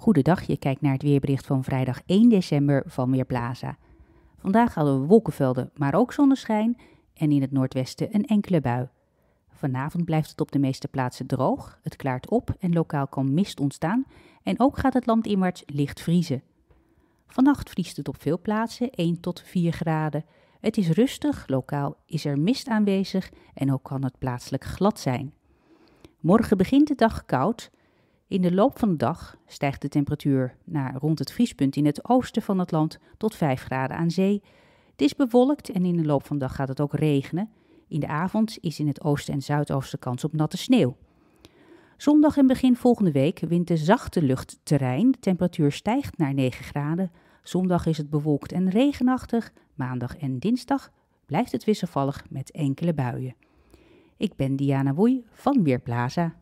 Goedendag, je kijkt naar het weerbericht van vrijdag 1 december van Weerplaza. Vandaag hadden we wolkenvelden, maar ook zonneschijn en in het noordwesten een enkele bui. Vanavond blijft het op de meeste plaatsen droog, het klaart op en lokaal kan mist ontstaan en ook gaat het landinwaarts licht vriezen. Vannacht vriest het op veel plaatsen 1 tot 4 graden. Het is rustig, lokaal is er mist aanwezig en ook kan het plaatselijk glad zijn. Morgen begint de dag koud, in de loop van de dag stijgt de temperatuur naar rond het vriespunt in het oosten van het land tot 5 graden aan zee. Het is bewolkt en in de loop van de dag gaat het ook regenen. In de avond is in het oosten en zuidoosten kans op natte sneeuw. Zondag en begin volgende week wint de zachte lucht terrein. De temperatuur stijgt naar 9 graden. Zondag is het bewolkt en regenachtig. Maandag en dinsdag blijft het wisselvallig met enkele buien. Ik ben Diana Woei van Weerplaza.